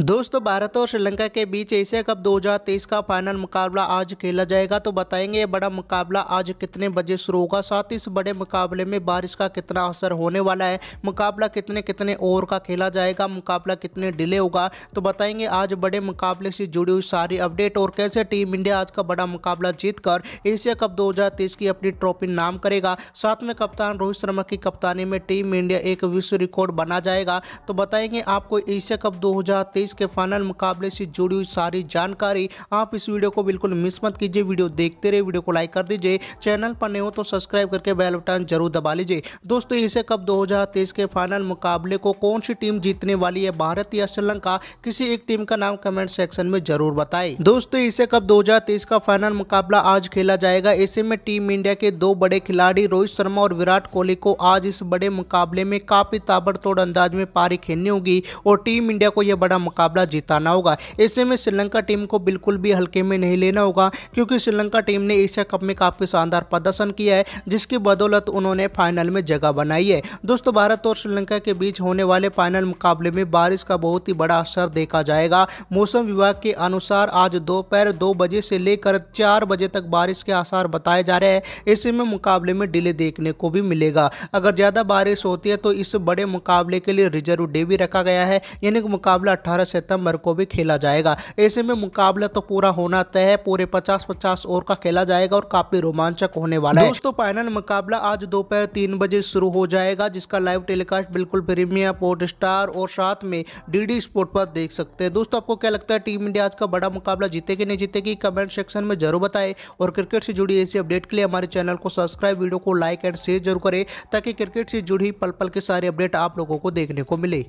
दोस्तों भारत और श्रीलंका के बीच एशिया कप 2023 का फाइनल मुकाबला आज खेला जाएगा तो बताएंगे ये बड़ा मुकाबला आज कितने बजे शुरू होगा साथ ही इस बड़े मुकाबले में बारिश का कितना असर होने वाला है मुकाबला कितने कितने ओवर का खेला जाएगा मुकाबला कितने डिले होगा तो बताएंगे आज बड़े मुकाबले से जुड़ी हुई सारी अपडेट और कैसे टीम इंडिया आज का बड़ा मुकाबला जीत एशिया कप दो की अपनी ट्रॉफी नाम करेगा साथ में कप्तान रोहित शर्मा की कप्तानी में टीम इंडिया एक विश्व रिकॉर्ड बना जाएगा तो बताएंगे आपको एशिया कप दो 2023 के फाइनल मुकाबले से जुड़ी हुई सारी जानकारी आप इस वीडियो को बिल्कुल मिस मत कीजिए वीडियो देखते रहे वीडियो को लाइक कर दीजिए चैनल पर नए हो तो सब्सक्राइब करके बेल बटन जरूर दबा लीजिए दोस्तों इसे कब 2023 के फाइनल मुकाबले को कौन सी टीम जीतने वाली है भारत या श्रीलंका किसी एक टीम का नाम कमेंट सेक्शन में जरूर बताए दोस्तों इसे कब दो का फाइनल मुकाबला आज खेला जाएगा ऐसे में टीम इंडिया के दो बड़े खिलाड़ी रोहित शर्मा और विराट कोहली को आज इस बड़े मुकाबले में काफी ताबड़तोड़ अंदाज में पारी खेलनी होगी और टीम इंडिया को यह बड़ा मुकाबला जिताना होगा ऐसे में श्रीलंका टीम को बिल्कुल भी हल्के में नहीं लेना होगा क्योंकि श्रीलंका टीम ने एशिया कप में काफ़ी शानदार प्रदर्शन किया है जिसकी बदौलत उन्होंने फाइनल में जगह बनाई है दोस्तों भारत और श्रीलंका के बीच होने वाले फाइनल मुकाबले में बारिश का बहुत ही बड़ा असर देखा जाएगा मौसम विभाग के अनुसार आज दोपहर दो, दो बजे से लेकर चार बजे तक बारिश के आसार बताए जा रहे हैं ऐसे में मुकाबले में डिले देखने को भी मिलेगा अगर ज़्यादा बारिश होती है तो इस बड़े मुकाबले के लिए रिजर्व डे भी रखा गया है यानी कि मुकाबला सत्रह सितम्बर को भी खेला जाएगा ऐसे में मुकाबला तो पूरा होना तय है पूरे पचास पचास ओवर का खेला जाएगा और काफी रोमांचक होने वाला है दोस्तों फाइनल मुकाबला आज दोपहर तीन बजे शुरू हो जाएगा जिसका लाइव टेलीकास्ट बिल्कुल प्रीमियर पोर्ट स्टार और साथ में डीडी स्पोर्ट पर देख सकते हैं दोस्तों आपको क्या लगता है टीम इंडिया आज का बड़ा मुकाबला जीतेगी नहीं जीतेगी कमेंट सेक्शन में जरूर बताए और क्रिकेट से जुड़ी ऐसी अपडेट के लिए हमारे चैनल को सब्सक्राइब वीडियो को लाइक एंड शेयर जरूर करें ताकि क्रिकेट से जुड़ी पल पल के सारे अपडेट आप लोगों को देखने को मिले